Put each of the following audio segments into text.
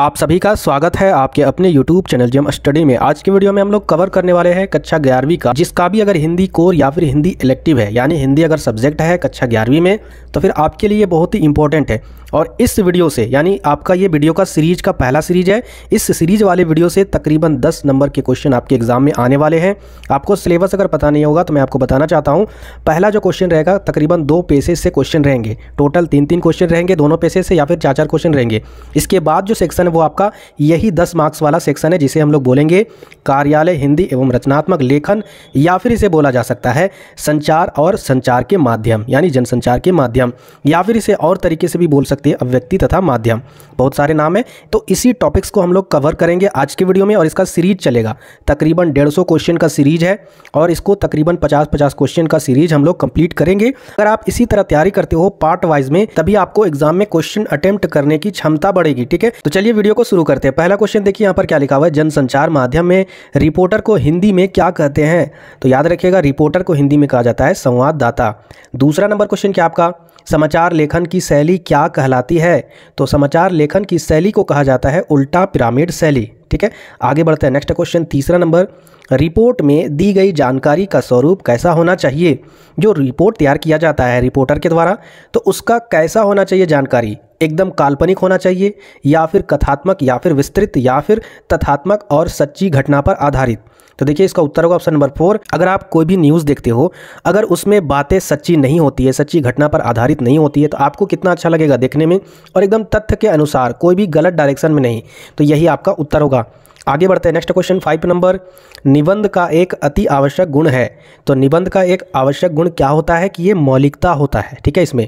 आप सभी का स्वागत है आपके अपने YouTube चैनल जम स्टडी में आज की वीडियो में हम लोग कवर करने वाले हैं कक्षा ग्यारहवीं का जिसका भी अगर हिंदी कोर या फिर हिंदी इलेक्टिव है यानी हिंदी अगर सब्जेक्ट है कक्षा ग्यारहवीं में तो फिर आपके लिए बहुत ही इंपॉर्टेंट है और इस वीडियो से यानी आपका ये वीडियो का सीरीज का पहला सीरीज है इस सीरीज वाले वीडियो से तकरीबन 10 नंबर के क्वेश्चन आपके एग्जाम में आने वाले हैं आपको सिलेबस अगर पता नहीं होगा तो मैं आपको बताना चाहता हूँ पहला जो क्वेश्चन रहेगा तकरीबन दो पेसेज से क्वेश्चन रहेंगे टोटल तीन तीन क्वेश्चन रहेंगे दोनों पेसेज से या फिर चार चार क्वेश्चन रहेंगे इसके बाद जो सेक्शन है वो आपका यही दस मार्क्स वाला सेक्शन है जिसे हम लोग बोलेंगे कार्यालय हिंदी एवं रचनात्मक लेखन या फिर इसे बोला जा सकता है संचार और संचार के माध्यम यानी जनसंचार के माध्यम या फिर इसे और तरीके से भी बोल सकते सकती है अव्यक्ति तथा माध्यम बहुत सारे नाम है तो इसी टॉपिक्स को हम लोग कवर करेंगे आज के वीडियो में और इसका सीरीज चलेगा तकरीबन डेढ़ क्वेश्चन का सीरीज है और इसको तकरीबन पचास पचास क्वेश्चन का सीरीज हम लोग कंप्लीट करेंगे अगर आप इसी तरह तैयारी करते हो पार्ट वाइज में तभी आपको एग्जाम में क्वेश्चन अटेम्प्ट करने की क्षमता बढ़ेगी ठीक है तो चलिए वीडियो को शुरू करते हैं पहला क्वेश्चन देखिए यहाँ पर क्या लिखा हुआ है जनसंचार माध्यम में रिपोर्टर को हिंदी में क्या कहते हैं तो याद रखिएगा रिपोर्टर को हिंदी में कहा जाता है संवाददाता दूसरा नंबर क्वेश्चन क्या आपका समाचार लेखन की शैली क्या कहला कहलाती है तो समाचार लेखन की शैली को कहा जाता है उल्टा पिरामिड शैली ठीक है आगे बढ़ते हैं नेक्स्ट क्वेश्चन तीसरा नंबर रिपोर्ट में दी गई जानकारी का स्वरूप कैसा होना चाहिए जो रिपोर्ट तैयार किया जाता है रिपोर्टर के द्वारा तो उसका कैसा होना चाहिए जानकारी एकदम काल्पनिक होना चाहिए या फिर कथात्मक या फिर विस्तृत या फिर तथात्मक और सच्ची घटना पर आधारित तो देखिए इसका उत्तर होगा ऑप्शन नंबर फोर अगर आप कोई भी न्यूज़ देखते हो अगर उसमें बातें सच्ची नहीं होती है सच्ची घटना पर आधारित नहीं होती है तो आपको कितना अच्छा लगेगा देखने में और एकदम तथ्य के अनुसार कोई भी गलत डायरेक्शन में नहीं तो यही आपका उत्तर होगा आगे बढ़ते हैं नेक्स्ट क्वेश्चन फाइव नंबर निबंध का एक अति आवश्यक गुण है तो निबंध का एक आवश्यक गुण क्या होता है कि ये मौलिकता होता है ठीक है इसमें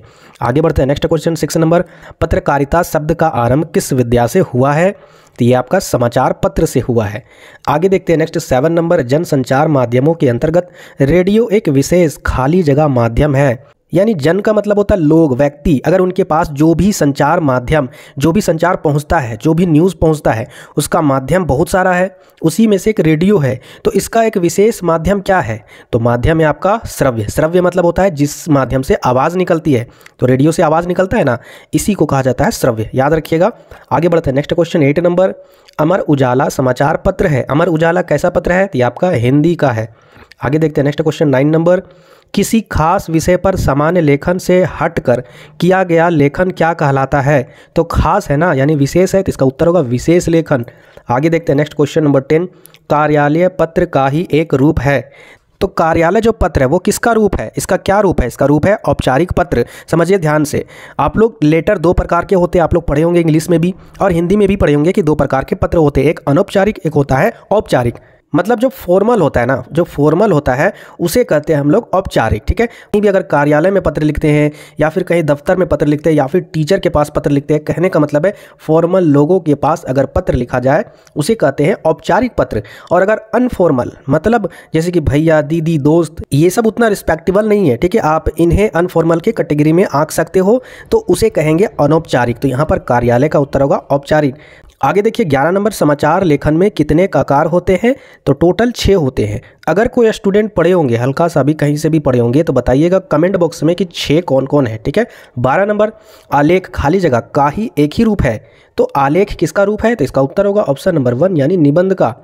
आगे बढ़ते हैं नेक्स्ट क्वेश्चन सिक्स नंबर पत्रकारिता शब्द का आरंभ किस विद्या से हुआ है तो ये आपका समाचार पत्र से हुआ है आगे देखते हैं नेक्स्ट सेवन नंबर जनसंचार माध्यमों के अंतर्गत रेडियो एक विशेष खाली जगह माध्यम है यानी जन का मतलब होता है लोग व्यक्ति अगर उनके पास जो भी संचार माध्यम जो भी संचार पहुंचता है जो भी न्यूज़ पहुंचता है उसका माध्यम बहुत सारा है उसी में से एक रेडियो है तो इसका एक विशेष माध्यम क्या है तो माध्यम है आपका श्रव्य श्रव्य मतलब होता है जिस माध्यम से आवाज़ निकलती है तो रेडियो से आवाज़ निकलता है ना इसी को कहा जाता है श्रव्य याद रखिएगा आगे बढ़ते हैं next question eight number Amar Ujala समाचार पत्र है अमर उजाला कैसा पत्र है तो आपका हिंदी का है आगे देखते हैं नेक्स्ट क्वेश्चन नाइन नंबर किसी खास विषय पर सामान्य लेखन से हटकर किया गया लेखन क्या कहलाता है तो खास है ना यानी विशेष है तो इसका उत्तर होगा विशेष लेखन आगे देखते हैं नेक्स्ट क्वेश्चन नंबर टेन कार्यालय पत्र का ही एक रूप है तो कार्यालय जो पत्र है वो किसका रूप है इसका क्या रूप है इसका रूप है औपचारिक पत्र समझिए ध्यान से आप लोग लेटर दो प्रकार के होते हैं आप लोग पढ़े होंगे इंग्लिश में भी और हिंदी में भी पढ़े होंगे कि दो प्रकार के पत्र होते हैं एक अनौपचारिक एक होता है औपचारिक मतलब जो फॉर्मल होता है ना जो फॉर्मल होता है उसे कहते हैं हम लोग औपचारिक ठीक है कहीं भी अगर कार्यालय में पत्र लिखते हैं या फिर कहीं दफ्तर में पत्र लिखते हैं या फिर टीचर के पास पत्र लिखते हैं कहने का मतलब है फॉर्मल लोगों के पास अगर पत्र लिखा जाए उसे कहते हैं औपचारिक पत्र और अगर अनफॉर्मल मतलब जैसे कि भैया दीदी दोस्त ये सब उतना रिस्पेक्टेबल नहीं है ठीक है आप इन्हें अनफॉर्मल के कैटेगरी में आँख सकते हो तो उसे कहेंगे अनौपचारिक तो यहाँ पर कार्यालय का उत्तर होगा औपचारिक आगे देखिए ग्यारह नंबर समाचार लेखन में कितने ककार होते हैं तो टोटल छः होते हैं अगर कोई स्टूडेंट पढ़े होंगे हल्का सा भी कहीं से भी पढ़े होंगे तो बताइएगा कमेंट बॉक्स में कि छः कौन कौन है ठीक है बारह नंबर आलेख खाली जगह का ही एक ही रूप है तो आलेख किसका रूप है तो इसका उत्तर होगा ऑप्शन नंबर वन यानी निबंध का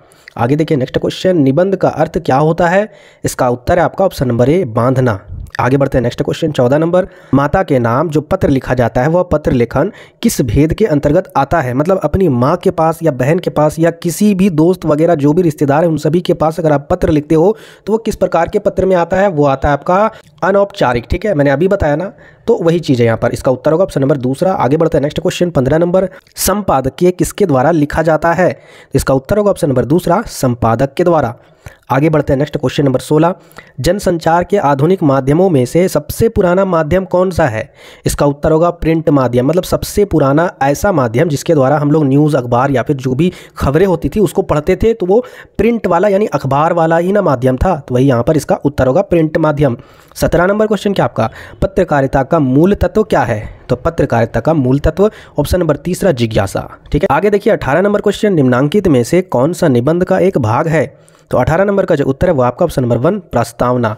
आगे देखिए नेक्स्ट क्वेश्चन निबंध का अर्थ क्या होता है इसका उत्तर है आपका ऑप्शन नंबर ए बांधना आगे बढ़ते हैं नेक्स्ट क्वेश्चन चौदह नंबर माता के नाम जो पत्र लिखा जाता है वह पत्र लेखन किस भेद के अंतर्गत आता है मतलब अपनी माँ के पास या बहन के पास या किसी भी दोस्त वगैरह जो भी रिश्तेदार है उन सभी के पास अगर आप पत्र लिखते हो तो वो किस प्रकार के पत्र में आता है वो आता है आपका अनौपचारिक ठीक है मैंने अभी बताया ना तो वही चीज़ है यहाँ पर इसका उत्तर होगा ऑप्शन नंबर दूसरा आगे बढ़ते हैं नेक्स्ट क्वेश्चन पंद्रह नंबर संपादकीय किसके द्वारा लिखा जाता है इसका उत्तर होगा ऑप्शन नंबर दूसरा संपादक के द्वारा आगे बढ़ते हैं नेक्स्ट क्वेश्चन नंबर सोलह जनसंचार के आधुनिक माध्यमों में से सबसे पुराना माध्यम कौन सा है इसका उत्तर होगा प्रिंट माध्यम मतलब सबसे पुराना ऐसा माध्यम जिसके द्वारा हम लोग न्यूज़ अखबार या फिर जो भी खबरें होती थी उसको पढ़ते थे तो वो प्रिंट वाला यानी अखबार वाला ही ना माध्यम था तो वही यहाँ पर इसका उत्तर होगा प्रिंट माध्यम सत्रह नंबर क्वेश्चन क्या आपका पत्रकारिता का मूल तत्व क्या है तो पत्रकारिता का मूल तत्व ऑप्शन नंबर तीसरा जिज्ञासा ठीक है आगे देखिए अठारह नंबर क्वेश्चन निम्नांकित में से कौन सा निबंध का एक भाग है तो अठारह नंबर का जो उत्तर है वो आपका ऑप्शन नंबर वन प्रस्तावना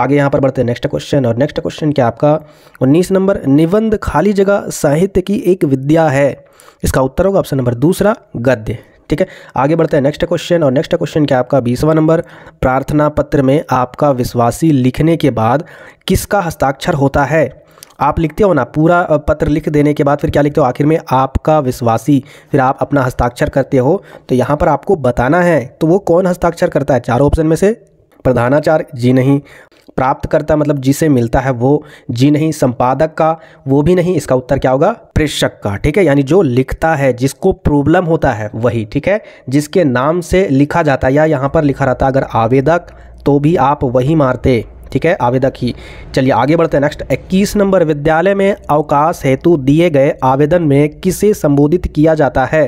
आगे यहाँ पर बढ़ते हैं नेक्स्ट क्वेश्चन और नेक्स्ट क्वेश्चन क्या आपका उन्नीस नंबर निबंध खाली जगह साहित्य की एक विद्या है इसका उत्तर होगा ऑप्शन नंबर दूसरा गद्य ठीक है आगे बढ़ते हैं नेक्स्ट क्वेश्चन और नेक्स्ट क्वेश्चन क्या आपका बीसवा नंबर प्रार्थना पत्र में आपका विश्वासी लिखने के बाद किसका हस्ताक्षर होता है आप लिखते हो ना पूरा पत्र लिख देने के बाद फिर क्या लिखते हो आखिर में आपका विश्वासी फिर आप अपना हस्ताक्षर करते हो तो यहाँ पर आपको बताना है तो वो कौन हस्ताक्षर करता है चारों ऑप्शन में से प्रधानाचार्य जी नहीं प्राप्त करता मतलब जिसे मिलता है वो जी नहीं संपादक का वो भी नहीं इसका उत्तर क्या होगा प्रेषक का ठीक है यानी जो लिखता है जिसको प्रॉब्लम होता है वही ठीक है जिसके नाम से लिखा जाता है या यहाँ पर लिखा रहता है अगर आवेदक तो भी आप वही मारते ठीक है आवेदक ही चलिए आगे बढ़ते हैं नेक्स्ट इक्कीस नंबर विद्यालय में अवकाश हेतु दिए गए आवेदन में किसे संबोधित किया जाता है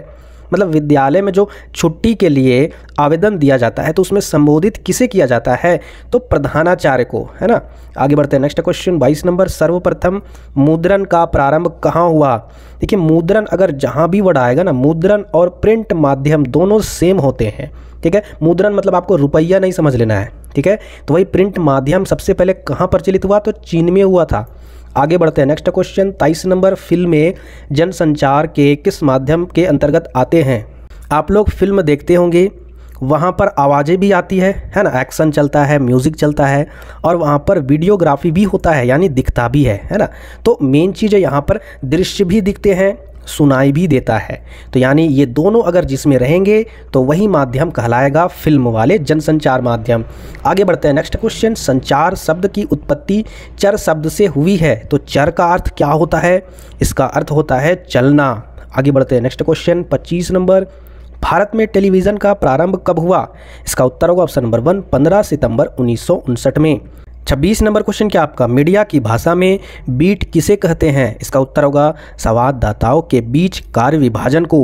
मतलब विद्यालय में जो छुट्टी के लिए आवेदन दिया जाता है तो उसमें संबोधित किसे किया जाता है तो प्रधानाचार्य को है ना आगे बढ़ते हैं नेक्स्ट क्वेश्चन बाईस नंबर सर्वप्रथम मुद्रण का प्रारंभ कहाँ हुआ देखिए मुद्रण अगर जहाँ भी वर्ड आएगा ना मुद्रण और प्रिंट माध्यम दोनों सेम होते हैं ठीक है मुद्रण मतलब आपको रुपया नहीं समझ लेना है ठीक है तो वही प्रिंट माध्यम सबसे पहले कहाँ प्रचलित हुआ तो चीन में हुआ था आगे बढ़ते हैं नेक्स्ट क्वेश्चन तेईस नंबर फिल्में जनसंचार के किस माध्यम के अंतर्गत आते हैं आप लोग फिल्म देखते होंगे वहाँ पर आवाज़ें भी आती है है ना एक्शन चलता है म्यूज़िक चलता है और वहाँ पर वीडियोग्राफी भी होता है यानी दिखता भी है है ना तो मेन चीज़ है यहाँ पर दृश्य भी दिखते हैं सुनाई भी देता है तो यानी ये दोनों अगर जिसमें रहेंगे तो वही माध्यम कहलाएगा फिल्म वाले जनसंचार माध्यम आगे बढ़ते हैं नेक्स्ट क्वेश्चन संचार शब्द की उत्पत्ति चर शब्द से हुई है तो चर का अर्थ क्या होता है इसका अर्थ होता है चलना आगे बढ़ते हैं नेक्स्ट क्वेश्चन पच्चीस नंबर भारत में टेलीविज़न का प्रारंभ कब हुआ इसका उत्तर होगा ऑप्शन नंबर वन पंद्रह सितंबर उन्नीस में छब्बीस नंबर क्वेश्चन क्या आपका मीडिया की भाषा में बीट किसे कहते हैं इसका उत्तर होगा संवाददाताओं के बीच कार्य विभाजन को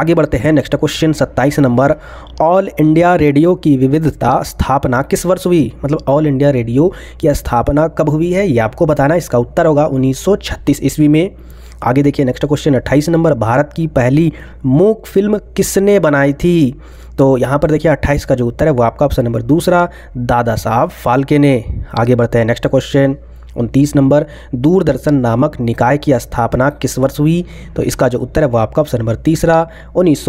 आगे बढ़ते हैं नेक्स्ट क्वेश्चन सत्ताईस नंबर ऑल इंडिया रेडियो की विविधता स्थापना किस वर्ष हुई मतलब ऑल इंडिया रेडियो की स्थापना कब हुई है ये आपको बताना इसका उत्तर होगा उन्नीस ईस्वी में आगे देखिए नेक्स्ट क्वेश्चन अट्ठाईस नंबर भारत की पहली मूक फिल्म किसने बनाई थी तो यहाँ पर देखिए 28 का जो उत्तर है वो आपका ऑप्शन नंबर दूसरा दादा साहब फाल्के ने आगे बढ़ते हैं नेक्स्ट क्वेश्चन उनतीस नंबर दूरदर्शन नामक निकाय की स्थापना किस वर्ष हुई तो इसका जो उत्तर है वो आपका ऑप्शन नंबर तीसरा उन्नीस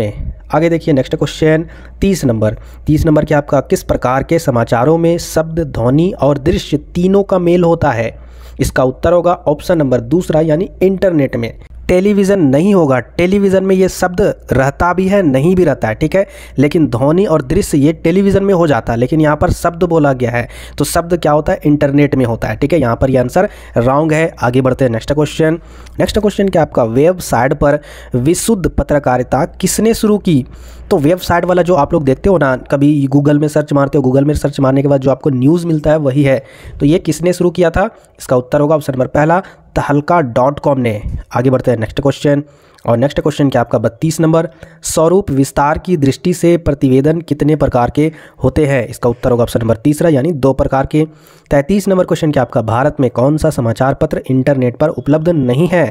में आगे देखिए नेक्स्ट क्वेश्चन तीस नंबर तीस नंबर के आपका किस प्रकार के समाचारों में शब्द ध्वनि और दृश्य तीनों का मेल होता है इसका उत्तर होगा ऑप्शन नंबर दूसरा यानी इंटरनेट में टेलीविज़न नहीं होगा टेलीविज़न में ये शब्द रहता भी है नहीं भी रहता है ठीक है लेकिन ध्वनि और दृश्य ये टेलीविज़न में हो जाता है लेकिन यहाँ पर शब्द बोला गया है तो शब्द क्या होता है इंटरनेट में होता है ठीक है यहाँ पर ये आंसर रॉन्ग है आगे बढ़ते हैं नेक्स्ट क्वेश्चन नेक्स्ट क्वेश्चन क्या आपका वेबसाइट पर विशुद्ध पत्रकारिता किसने शुरू की तो वेबसाइट वाला जो आप लोग देखते हो ना कभी गूगल में सर्च मारते हो गूगल में सर्च मारने के बाद जो आपको न्यूज़ मिलता है वही है तो ये किसने शुरू किया था इसका उत्तर होगा ऑप्शन नंबर पहला तहलका डॉट कॉम ने आगे बढ़ते हैं नेक्स्ट क्वेश्चन और नेक्स्ट क्वेश्चन क्या आपका बत्तीस नंबर स्वरूप विस्तार की दृष्टि से प्रतिवेदन कितने प्रकार के होते हैं इसका उत्तर होगा ऑप्शन नंबर तीसरा यानी दो प्रकार के तैंतीस नंबर क्वेश्चन क्या आपका भारत में कौन सा समाचार पत्र इंटरनेट पर उपलब्ध नहीं है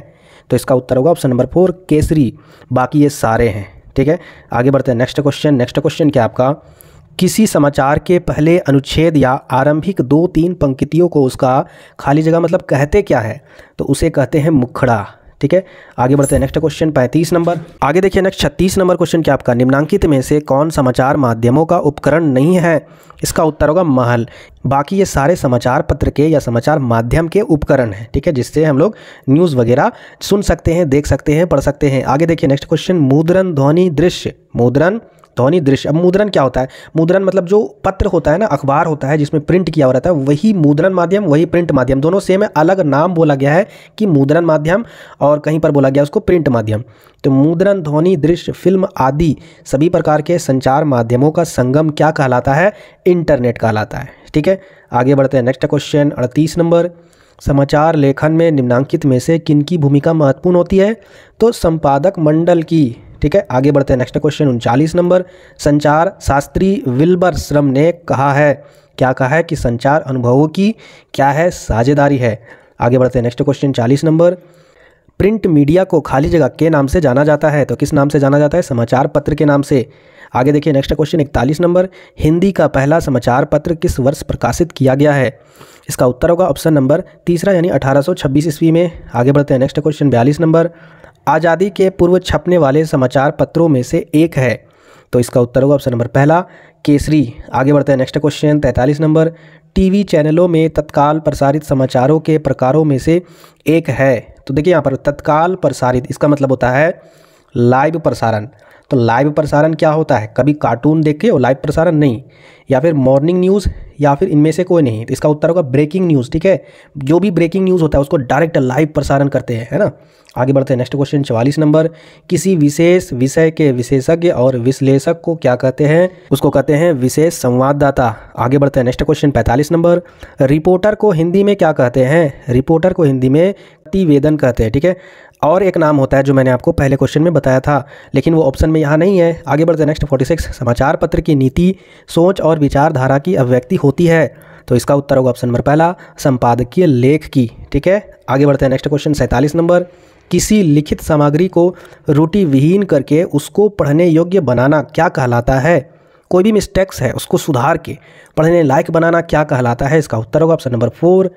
तो इसका उत्तर होगा ऑप्शन नंबर फोर केसरी बाकी ये सारे हैं ठीक है आगे बढ़ते हैं नेक्स्ट क्वेश्चन नेक्स्ट क्वेश्चन क्या आपका किसी समाचार के पहले अनुच्छेद या आरंभिक दो तीन पंक्तियों को उसका खाली जगह मतलब कहते क्या है तो उसे कहते हैं मुखड़ा ठीक है आगे बढ़ते हैं नेक्स्ट क्वेश्चन पैंतीस नंबर आगे देखिए नेक्स्ट छत्तीस नंबर क्वेश्चन क्या आपका निम्नांकित में से कौन समाचार माध्यमों का उपकरण नहीं है इसका उत्तर होगा महल बाकी ये सारे समाचार पत्र के या समाचार माध्यम के उपकरण हैं ठीक है जिससे हम लोग न्यूज़ वगैरह सुन सकते हैं देख सकते हैं पढ़ सकते हैं आगे देखिए नेक्स्ट क्वेश्चन मुद्रण ध्वनि दृश्य मुद्रण ध्वनि दृश्य अब मुद्रण क्या होता है मुद्रण मतलब जो पत्र होता है ना अखबार होता है जिसमें प्रिंट किया हुआ रहता है वही मुद्रण माध्यम वही प्रिंट माध्यम दोनों सेम है अलग नाम बोला गया है कि मुद्रण माध्यम और कहीं पर बोला गया उसको प्रिंट माध्यम तो मुद्रण ध्वनि दृश्य फिल्म आदि सभी प्रकार के संचार माध्यमों का संगम क्या कहलाता है इंटरनेट कहलाता है ठीक है आगे बढ़ते हैं नेक्स्ट क्वेश्चन अड़तीस नंबर समाचार लेखन में निम्नांकित में से किन की भूमिका महत्वपूर्ण होती है तो संपादक मंडल की ठीक है आगे बढ़ते हैं नेक्स्ट क्वेश्चन उनचालीस नंबर संचार शास्त्री विल्बर श्रम ने कहा है क्या कहा है कि संचार अनुभवों की क्या है साझेदारी है आगे बढ़ते हैं नेक्स्ट क्वेश्चन चालीस नंबर प्रिंट मीडिया को खाली जगह के नाम से जाना जाता है तो किस नाम से जाना जाता है समाचार पत्र के नाम से आगे देखिए नेक्स्ट क्वेश्चन इकतालीस नंबर हिंदी का पहला समाचार पत्र किस वर्ष प्रकाशित किया गया है इसका उत्तर होगा ऑप्शन नंबर तीसरा यानी अठारह ईस्वी में आगे बढ़ते हैं नेक्स्ट क्वेश्चन बयालीस नंबर आज़ादी के पूर्व छपने वाले समाचार पत्रों में से एक है तो इसका उत्तर होगा ऑप्शन नंबर पहला केसरी आगे बढ़ते हैं नेक्स्ट क्वेश्चन तैंतालीस नंबर टीवी चैनलों में तत्काल प्रसारित समाचारों के प्रकारों में से एक है तो देखिए यहाँ पर तत्काल प्रसारित इसका मतलब होता है लाइव प्रसारण तो लाइव प्रसारण क्या होता है कभी कार्टून देखे और लाइव प्रसारण नहीं या फिर मॉर्निंग न्यूज़ या फिर इनमें से कोई नहीं तो इसका उत्तर होगा ब्रेकिंग न्यूज़ ठीक है जो भी ब्रेकिंग न्यूज़ होता है उसको डायरेक्ट लाइव प्रसारण करते हैं है ना आगे बढ़ते हैं नेक्स्ट क्वेश्चन चवालीस नंबर किसी विशेष विषय के विशेषज्ञ और विश्लेषक को क्या कहते हैं उसको कहते हैं विशेष संवाददाता आगे बढ़ते हैं नेक्स्ट क्वेश्चन पैंतालीस नंबर रिपोर्टर को हिंदी में क्या कहते हैं रिपोर्टर को हिंदी में प्रतिवेदन कहते हैं ठीक है और एक नाम होता है जो मैंने आपको पहले क्वेश्चन में बताया था लेकिन वो ऑप्शन में यहाँ नहीं है आगे बढ़ते नेक्स्ट 46 समाचार पत्र की नीति सोच और विचारधारा की अभिव्यक्ति होती है तो इसका उत्तर होगा ऑप्शन नंबर पहला संपादकीय लेख की ठीक है आगे बढ़ते हैं नेक्स्ट क्वेश्चन सैंतालीस नंबर किसी लिखित सामग्री को रूटी विहीन करके उसको पढ़ने योग्य बनाना क्या कहलाता है कोई भी मिस्टेक्स है उसको सुधार के पढ़ने लायक बनाना क्या कहलाता है इसका उत्तर होगा ऑप्शन नंबर फोर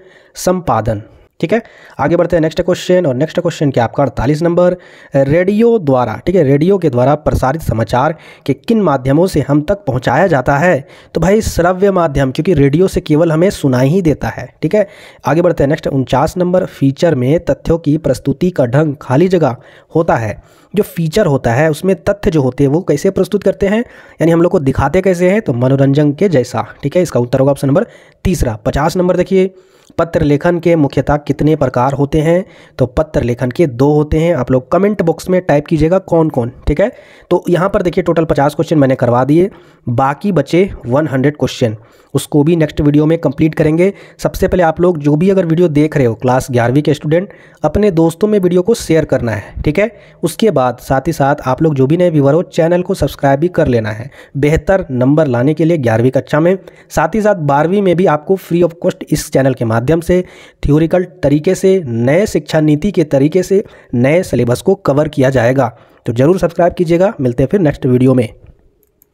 संपादन ठीक है आगे बढ़ते हैं नेक्स्ट क्वेश्चन और नेक्स्ट क्वेश्चन क्या आपका अड़तालीस नंबर रेडियो द्वारा ठीक है रेडियो के द्वारा प्रसारित समाचार के किन माध्यमों से हम तक पहुंचाया जाता है तो भाई श्रव्य माध्यम क्योंकि रेडियो से केवल हमें सुनाई ही देता है ठीक है आगे बढ़ते हैं नेक्स्ट उनचास नंबर फीचर में तथ्यों की प्रस्तुति का ढंग खाली जगह होता है जो फीचर होता है उसमें तथ्य जो होते हैं वो कैसे प्रस्तुत करते हैं यानी हम लोग को दिखाते कैसे हैं तो मनोरंजन के जैसा ठीक है इसका उत्तर होगा ऑप्शन नंबर तीसरा पचास नंबर देखिए पत्र लेखन के मुख्यतः कितने प्रकार होते हैं तो पत्र लेखन के दो होते हैं आप लोग कमेंट बॉक्स में टाइप कीजिएगा कौन कौन ठीक है तो यहाँ पर देखिए टोटल पचास क्वेश्चन मैंने करवा दिए बाकी बचे 100 क्वेश्चन उसको भी नेक्स्ट वीडियो में कंप्लीट करेंगे सबसे पहले आप लोग जो भी अगर वीडियो देख रहे हो क्लास ग्यारहवीं के स्टूडेंट अपने दोस्तों में वीडियो को शेयर करना है ठीक है उसके बाद साथ ही साथ आप लोग जो भी नए व्यूवर हो चैनल को सब्सक्राइब भी कर लेना है बेहतर नंबर लाने के लिए ग्यारहवीं कक्षा में साथ ही साथ बारहवीं में भी आपको फ्री ऑफ कॉस्ट इस चैनल के माध्यम से थ्योरिकल तरीके से नए शिक्षा नीति के तरीके से नए सिलेबस को कवर किया जाएगा तो ज़रूर सब्सक्राइब कीजिएगा मिलते हैं फिर नेक्स्ट वीडियो में